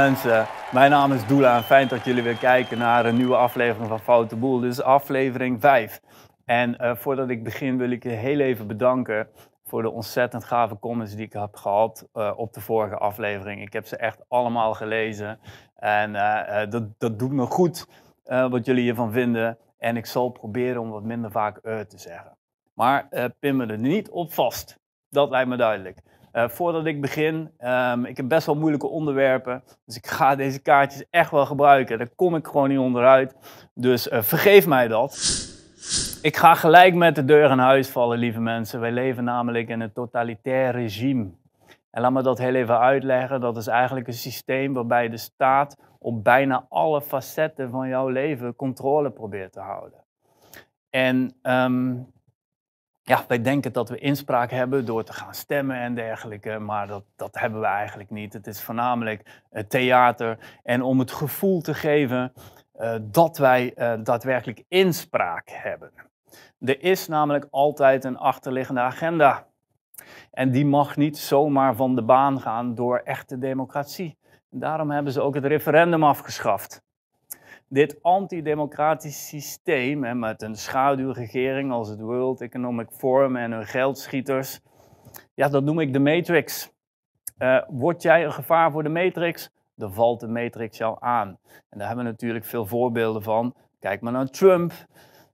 mensen, mijn naam is Doela en fijn dat jullie weer kijken naar een nieuwe aflevering van Foute Boel. Dit is aflevering 5. En eh, voordat ik begin wil ik je heel even bedanken voor de ontzettend gave comments die ik heb gehad eh, op de vorige aflevering. Ik heb ze echt allemaal gelezen en eh, dat, dat doet me goed wat jullie hiervan vinden. En ik zal proberen om wat minder vaak te zeggen. Maar pin me er niet op vast. Dat lijkt me duidelijk. Eh, voordat ik begin, ehm, ik heb best wel moeilijke onderwerpen. Dus ik ga deze kaartjes echt wel gebruiken. Daar kom ik gewoon niet onderuit. Dus eh, vergeef mij dat. Ik ga gelijk met de deur in huis vallen, lieve mensen. Wij leven namelijk in een totalitair regime. En laat me dat heel even uitleggen. Dat is eigenlijk een systeem waarbij de staat op bijna alle facetten van jouw leven controle probeert te houden. En ehm, ja, wij denken dat we inspraak hebben door te gaan stemmen en dergelijke, maar dat, dat hebben we eigenlijk niet. Het is voornamelijk eh, theater en om het gevoel te geven eh, dat wij eh, daadwerkelijk inspraak hebben. Er is namelijk altijd een achterliggende agenda. En die mag niet zomaar van de baan gaan door echte democratie. Daarom hebben ze ook het referendum afgeschaft dit antidemocratisch systeem hè, met een schaduwregering als het World Economic Forum en hun geldschieters, ja, dat noem ik de matrix. Uh, word jij een gevaar voor de matrix, dan valt de matrix jou aan. En daar hebben we natuurlijk veel voorbeelden van. Kijk maar naar Trump,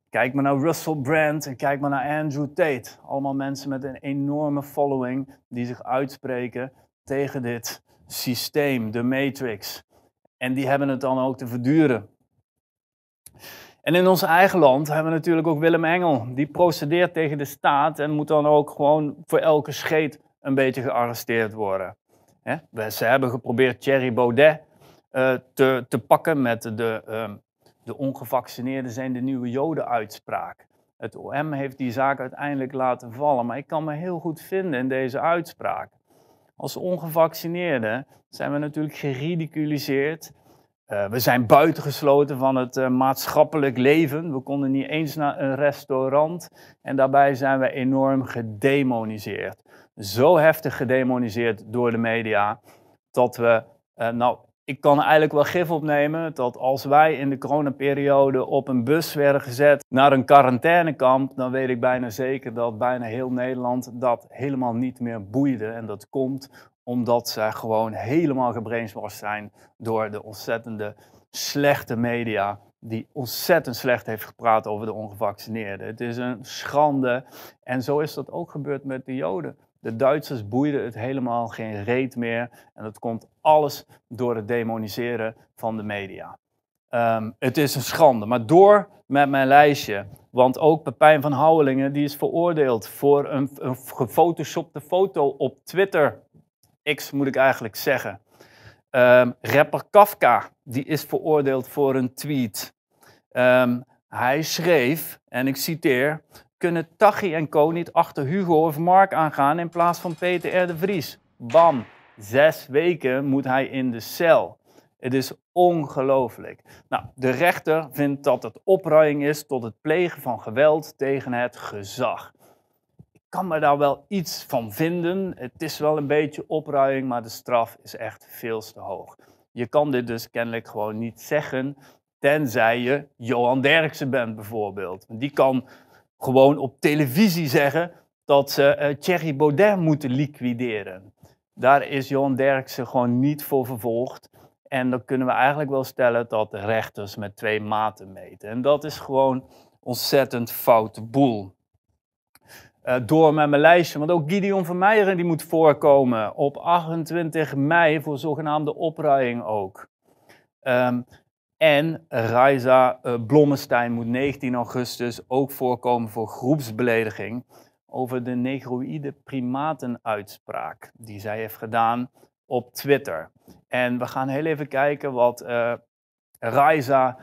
kijk maar naar Russell Brand en kijk maar naar Andrew Tate. Allemaal mensen met een enorme following die zich uitspreken tegen dit systeem, de matrix. En die hebben het dan ook te verduren. En in ons eigen land hebben we natuurlijk ook Willem Engel. Die procedeert tegen de staat en moet dan ook gewoon voor elke scheet een beetje gearresteerd worden. Ze hebben geprobeerd Thierry Baudet eh, te, te pakken met de, ehm, de ongevaccineerden zijn de nieuwe Joden-uitspraak. Het OM heeft die zaak uiteindelijk laten vallen, maar ik kan me heel goed vinden in deze uitspraak. Als ongevaccineerden zijn we natuurlijk geridiculiseerd eh, we zijn buitengesloten van het eh, maatschappelijk leven. We konden niet eens naar een restaurant. En daarbij zijn we enorm gedemoniseerd. Zo heftig gedemoniseerd door de media. Dat we, eh, nou, ik kan eigenlijk wel gif opnemen dat als wij in de coronaperiode op een bus werden gezet naar een quarantainekamp, dan weet ik bijna zeker dat bijna heel Nederland dat helemaal niet meer boeide. En dat komt omdat ze gewoon helemaal gebrainstormd zijn door de ontzettende slechte media. Die ontzettend slecht heeft gepraat over de ongevaccineerden. Het is een schande. En zo is dat ook gebeurd met de Joden. De Duitsers boeiden het helemaal geen reet meer. En dat komt alles door het demoniseren van de media. Ehm, het is een schande. Maar door met mijn lijstje. Want ook Pepijn van Houwelingen die is veroordeeld voor een, een gefotoshopte foto op Twitter. X moet ik eigenlijk zeggen. Ehm, rapper Kafka, die is veroordeeld voor een tweet. Ehm, hij schreef, en ik citeer: Kunnen Tachi en Co. niet achter Hugo of Mark aangaan in plaats van Peter de Vries? Bam, zes weken moet hij in de cel. Het is ongelooflijk. Nou, de rechter vindt dat het opruiing is tot het plegen van geweld tegen het gezag kan me daar wel iets van vinden. Het is wel een beetje opruiming, maar de straf is echt veel te hoog. Je kan dit dus kennelijk gewoon niet zeggen, tenzij je Johan Derksen bent bijvoorbeeld. Die kan gewoon op televisie zeggen dat ze uh, Thierry Baudet moeten liquideren. Daar is Johan Derksen gewoon niet voor vervolgd. En dan kunnen we eigenlijk wel stellen dat de rechters met twee maten meten. En dat is gewoon ontzettend foute boel. Eh, door met mijn lijstje. Want ook Gideon van die moet voorkomen op 28 mei voor zogenaamde opruiing ook. Ehm, en Raisa uh, Blommestein moet 19 augustus ook voorkomen voor groepsbelediging over de negroïde primatenuitspraak die zij heeft gedaan op Twitter. En we gaan heel even kijken wat uh, Raisa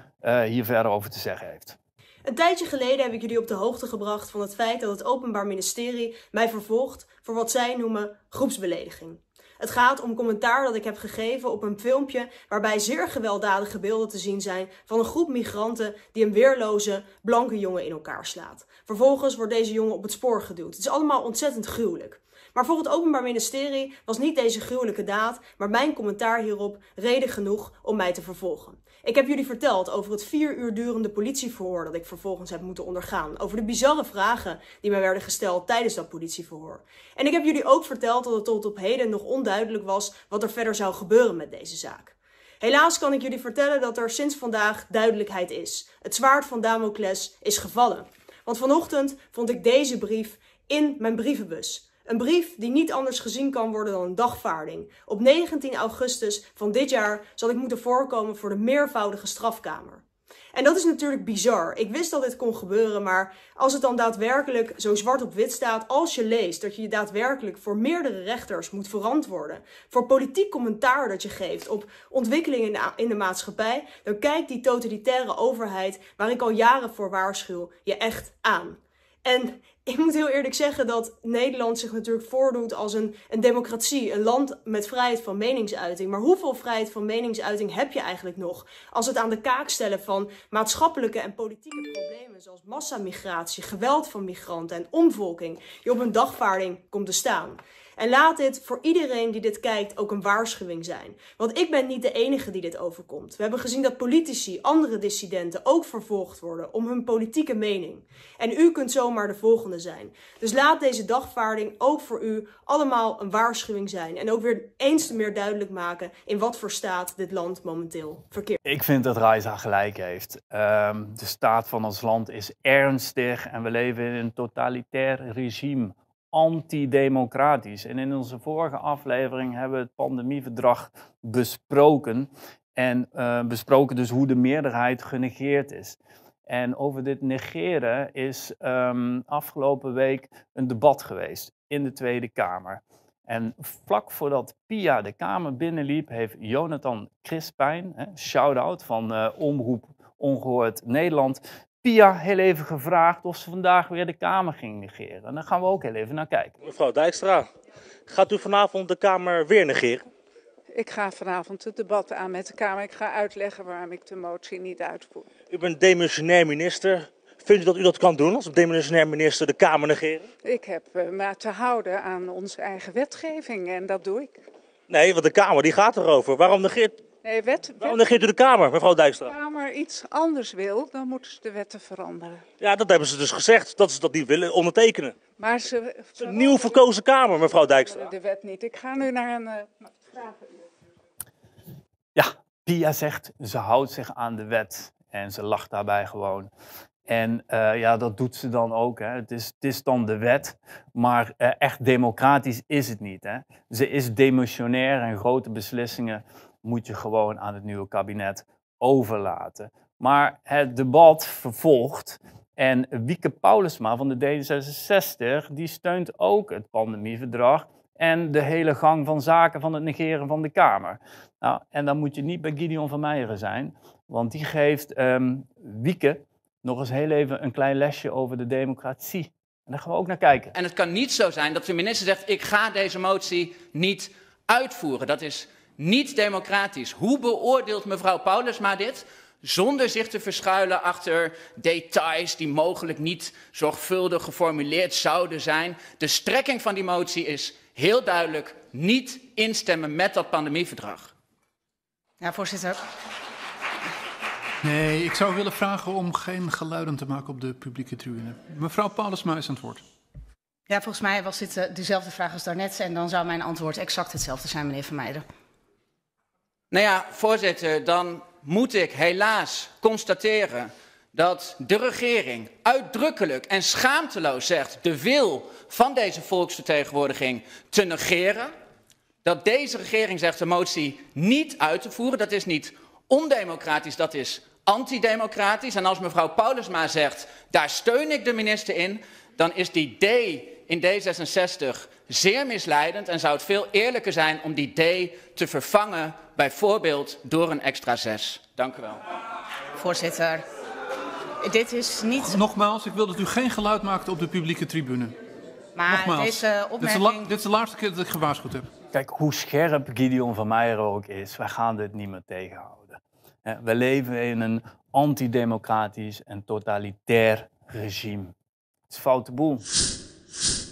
hier verder over te zeggen heeft. Een tijdje geleden heb ik jullie op de hoogte gebracht van het feit dat het Openbaar Ministerie mij vervolgt voor wat zij noemen groepsbelediging. Het gaat om commentaar dat ik heb gegeven op een filmpje waarbij zeer gewelddadige beelden te zien zijn van een groep migranten die een weerloze blanke jongen in elkaar slaat. Vervolgens wordt deze jongen op het spoor geduwd. Het is allemaal ontzettend gruwelijk. Maar voor het Openbaar Ministerie was niet deze gruwelijke daad, maar mijn commentaar hierop reden genoeg om mij te vervolgen. Ik heb jullie verteld over het vier uur durende politieverhoor dat ik vervolgens heb moeten ondergaan. Over de bizarre vragen die mij werden gesteld tijdens dat politieverhoor. En ik heb jullie ook verteld dat het tot op heden nog onduidelijk was wat er verder zou gebeuren met deze zaak. Helaas kan ik jullie vertellen dat er sinds vandaag duidelijkheid is. Het zwaard van Damocles is gevallen. Want vanochtend vond ik deze brief in mijn brievenbus. Een brief die niet anders gezien kan worden dan een dagvaarding. Op 19 augustus van dit jaar zal ik moeten voorkomen voor de meervoudige strafkamer. En dat is natuurlijk bizar. Ik wist dat dit kon gebeuren, maar als het dan daadwerkelijk zo zwart op wit staat, als je leest dat je je daadwerkelijk voor meerdere rechters moet verantwoorden, voor politiek commentaar dat je geeft op ontwikkelingen in de, in de maatschappij, dan kijkt die totalitaire overheid, waar ik al jaren voor waarschuw, je echt aan. En ik moet heel eerlijk zeggen dat Nederland zich natuurlijk voordoet als een, een democratie, een land met vrijheid van meningsuiting. Maar hoeveel vrijheid van meningsuiting heb je eigenlijk nog als het aan de kaak stellen van maatschappelijke en politieke problemen zoals massamigratie, geweld van migranten en omvolking je op een dagvaarding komt te staan? En laat dit voor iedereen die dit kijkt ook een waarschuwing zijn. Want ik ben niet de enige die dit overkomt. We hebben gezien dat politici, andere dissidenten ook vervolgd worden om hun politieke mening. En u kunt zomaar de volgende zijn. Dus laat deze dagvaarding ook voor u allemaal een waarschuwing zijn. En ook weer eens te meer duidelijk maken in wat voor staat dit land momenteel verkeert. Ik vind dat Raisa gelijk heeft. Um, de staat van ons land is ernstig en we leven in een totalitair regime antidemocratisch. En in onze vorige aflevering hebben we het pandemieverdrag besproken. En eh, besproken dus hoe de meerderheid genegeerd is. En over dit negeren is ehm, afgelopen week een debat geweest in de Tweede Kamer. En vlak voordat Pia de Kamer binnenliep, heeft Jonathan Crispijn, shout-out van eh, Omroep Ongehoord Nederland, Pia heel even gevraagd of ze vandaag weer de Kamer ging negeren. Dan daar gaan we ook heel even naar kijken. Mevrouw Dijkstra, gaat u vanavond de Kamer weer negeren? Ik ga vanavond het debat aan met de Kamer. Ik ga uitleggen waarom ik de motie niet uitvoer. U bent demissionair minister. Vindt u dat u dat kan doen als demissionair minister de Kamer negeren? Ik heb uh, te houden aan onze eigen wetgeving en dat doe ik. Nee, want de Kamer die gaat erover. Waarom negeert Nee, wet, wet... Waarom negeert u de Kamer, mevrouw Dijkstra? Als de Kamer iets anders wil, dan moeten ze de wetten veranderen. Ja, dat hebben ze dus gezegd, dat ze dat niet willen ondertekenen. Maar ze... een nieuw verkozen Kamer, mevrouw Dijkstra. De wet niet. Ik ga nu naar een uh, Ja, Pia zegt, ze houdt zich aan de wet. En ze lacht daarbij gewoon. En eh, ja, dat doet ze dan ook. Hè. Het, is, het, is, dan de wet, maar eh, echt democratisch is het niet. Hè. Ze is demissionair en grote beslissingen moet je gewoon aan het nieuwe kabinet overlaten. Maar het debat vervolgt. En Wieke Paulusma van de D66, die steunt ook het pandemieverdrag en de hele gang van zaken van het negeren van de Kamer. Nou, en dan moet je niet bij Gideon van Meijeren zijn, want die geeft um, Wieke nog eens heel even een klein lesje over de democratie. En daar gaan we ook naar kijken. En het kan niet zo zijn dat de minister zegt: ik ga deze motie niet uitvoeren. Dat is niet democratisch. Hoe beoordeelt mevrouw Paulus maar dit? Zonder zich te verschuilen achter details die mogelijk niet zorgvuldig geformuleerd zouden zijn. De strekking van die motie is heel duidelijk niet instemmen met dat pandemieverdrag. Ja, voorzitter. Nee, ik zou willen vragen om geen geluiden te maken op de publieke tribune. Mevrouw Paulus, is aan het woord. Ja, volgens mij was dit eh, dezelfde vraag als daarnet. En dan zou mijn antwoord exact hetzelfde zijn, meneer Vermeijden. Nou ja, voorzitter, dan moet ik helaas constateren dat de regering uitdrukkelijk en schaamteloos zegt de wil van deze volksvertegenwoordiging te negeren. Dat deze regering zegt de motie niet uit te voeren, dat is niet ondemocratisch, dat is antidemocratisch. En als mevrouw Paulusma zegt, daar steun ik de minister in, dan is die D in D66 zeer misleidend en zou het veel eerlijker zijn om die D te vervangen, bijvoorbeeld door een extra 6. Dank u wel. Voorzitter, dit is niet... Ah, nogmaals, ik wil dat u geen geluid maakt op de publieke tribune. Maar Nogmaals, deze opmerking... Dit is, de laatste keer dat ik gewaarschuwd heb. Kijk, hoe scherp Gideon van Meijer ook is, wij gaan dit niet meer tegenhouden. We leven in een antidemocratisch en totalitair regime. Het is foute boel.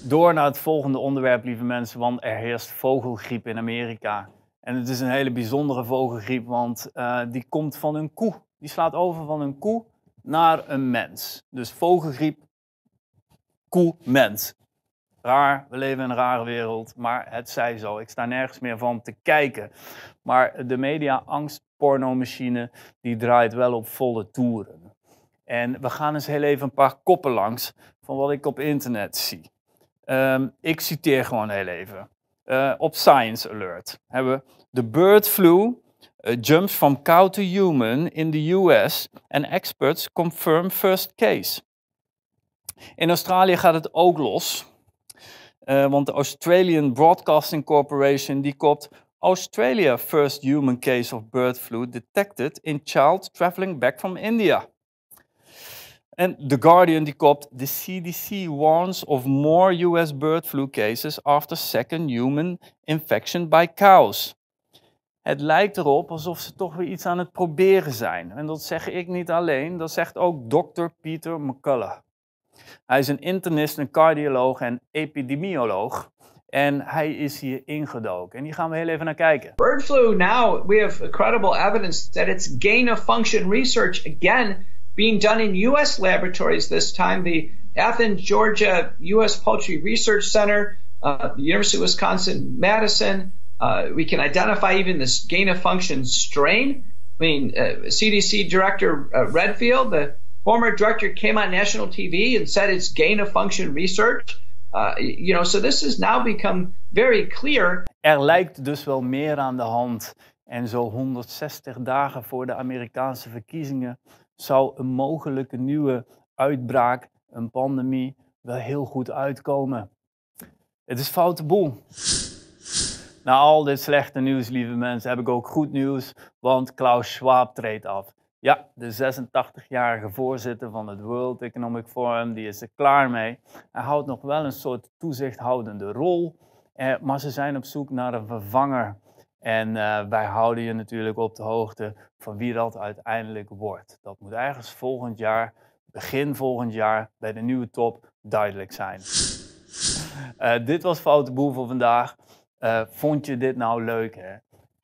Door naar het volgende onderwerp, lieve mensen, want er heerst vogelgriep in Amerika. En het is een hele bijzondere vogelgriep, want eh, die komt van een koe. Die slaat over van een koe naar een mens. Dus vogelgriep, koe, mens raar, we leven in een rare wereld, maar het zij zo. Ik sta nergens meer van te kijken. Maar de media-angst-pornomachine, die draait wel op volle toeren. En we gaan eens heel even een paar koppen langs van wat ik op internet zie. Ehm, ik citeer gewoon heel even. Eh, op Science Alert hebben we de bird flu eh, jumps from cow to human in the US and experts confirm first case. In Australië gaat het ook los. Eh, want de Australian Broadcasting Corporation die kopt Australia first human case of bird flu detected in child traveling back from India. En The Guardian die kopt The CDC warns of more US bird flu cases after second human infection by cows. Het lijkt erop alsof ze toch weer iets aan het proberen zijn. En dat zeg ik niet alleen, dat zegt ook dokter Peter McCullough. Hij is een internist, een cardioloog en epidemioloog. En hij is hier ingedoken. En die gaan we heel even naar kijken. Bird flu now we have credible evidence that it's gain of function research again being done in US laboratories this time the Athens, Georgia US Poultry Research Center, uh, University of Wisconsin Madison. Uh, we can identify even this gain of function strain. I mean, uh, CDC Director uh, Redfield, the Former director came on national TV and said it's gain of function research. Uh, you know, so this has now become very clear. Er lijkt dus wel meer aan de hand. En zo 160 dagen voor de Amerikaanse verkiezingen zou een mogelijke nieuwe uitbraak, een pandemie, wel heel goed uitkomen. Het is foute boel. Na al dit slechte nieuws, lieve mensen, heb ik ook goed nieuws, want Klaus Schwab treedt af. Ja, de 86-jarige voorzitter van het World Economic Forum, die is er klaar mee. Hij houdt nog wel een soort toezichthoudende rol, eh, maar ze zijn op zoek naar een vervanger. En eh, wij houden je natuurlijk op de hoogte van wie dat uiteindelijk wordt. Dat moet ergens volgend jaar, begin volgend jaar, bij de nieuwe top duidelijk zijn. Eh, dit was Foute Boel voor vandaag. Eh, vond je dit nou leuk? Hè?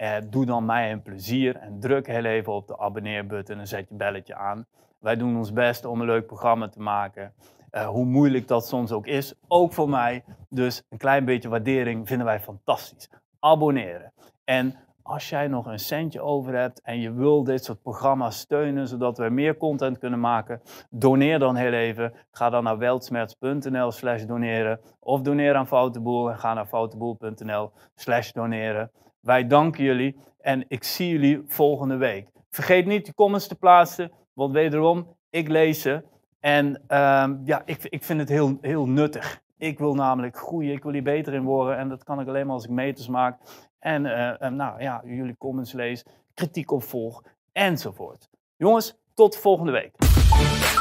Eh, doe dan mij een plezier en druk heel even op de abonneerbutton en zet je belletje aan. Wij doen ons best om een leuk programma te maken. Eh, hoe moeilijk dat soms ook is, ook voor mij. Dus een klein beetje waardering vinden wij fantastisch. Abonneren. En als jij nog een centje over hebt en je wil dit soort programma's steunen, zodat we meer content kunnen maken, doneer dan heel even. Ga dan naar weltsmerts.nl slash doneren of doneer aan Foutenboel en ga naar foutenboel.nl slash doneren. Wij danken jullie en ik zie jullie volgende week. Vergeet niet je comments te plaatsen, want wederom, ik lees ze. En ehm, ja, ik, ik vind het heel, heel nuttig. Ik wil namelijk groeien, ik wil hier beter in worden. En dat kan ik alleen maar als ik meters maak. En uh, nou ja, jullie comments lees, kritiek opvolg enzovoort. Jongens, tot volgende week.